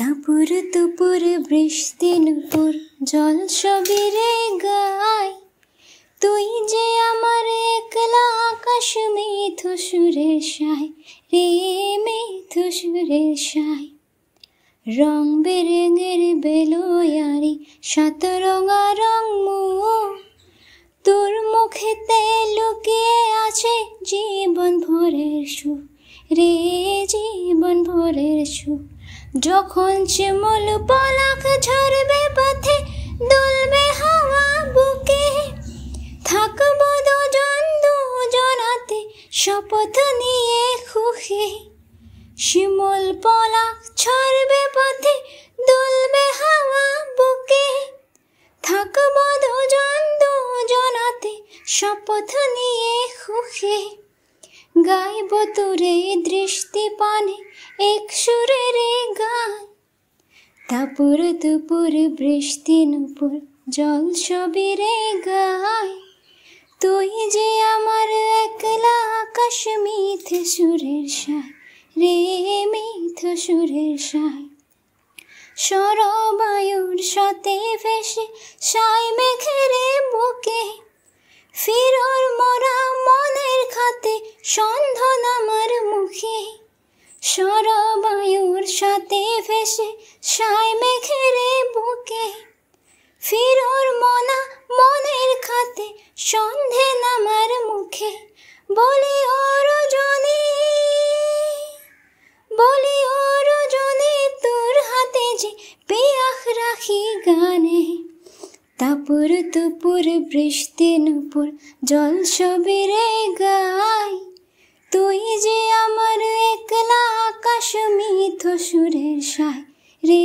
তাপুর তুপুর বৃষ্টি নুপুর জল সবিরে গায় তুই যে আমার একলা আকাশ মেথু সুরে সাই রে মেথু সুরে সাই রং বেরঙের বেলোয়ারি সাত রঙা রং তোর মুখেতে লুকিয়ে আছে জীবন ভরের সু রে জীবন ভরের সুখ যখন শিমুল পলাক ঝরবে পথে দুলবে হাওয়া বুকে থাকব দুজন দুজনাতে শপথ নিয়ে খুশি শিমুল পলাক ছড়বে পথে দুলবে হাওয়া বুকে থাকব দুজন দুজনাতে শপথ নিয়ে খুশি গাইব তোরে দৃষ্টি পানে এক রে গান তাপুর দুপুর বৃষ্টি নুপুর জল রে গায় তুই যে আমার একলা আকাশ মিথ সুরের সায় রে মিথ সুরের সায় সরবায়ুর সাথে ভেসে সাই মেঘের বুকে ফের মরা মনের খাতে সন্ধন আমার মুখে সরবায়ুর সাথে ভেসে সায় মেঘেরে বুকে ফের মনা মনের খাতে সন্ধে নামার মুখে বলি ওর জনে বলি ওর জনে তোর হাতে যে পেয়াখ রাখি গানে তাপুর তুপুর বৃষ্টি নুপুর জল সবিরে গাই তুই যে আমার একলা আকাশ মিথ সুরের সায় রে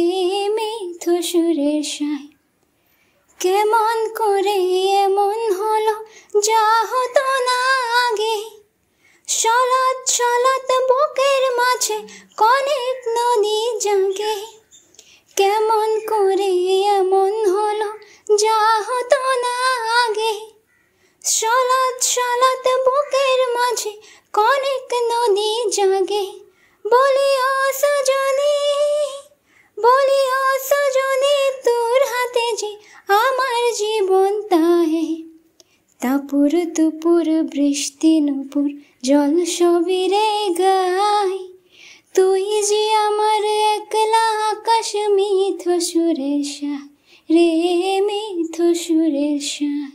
মিথ সুরের সায় কেমন করে এমন হলো যা হতো না আগে সলত সলত বুকের মাঝে কনেক নদী জাগে মাঝে কনেক নদী জাগে বলি ও সজনী বলি ও সজনী তোর হাতে যে আমার জীবন তাহে তাপুর তুপুর বৃষ্টি নুপুর জল সবিরে গায় তুই যে আমার একলা আকাশ মিথ সুরেশা রে মিথ সুরেশা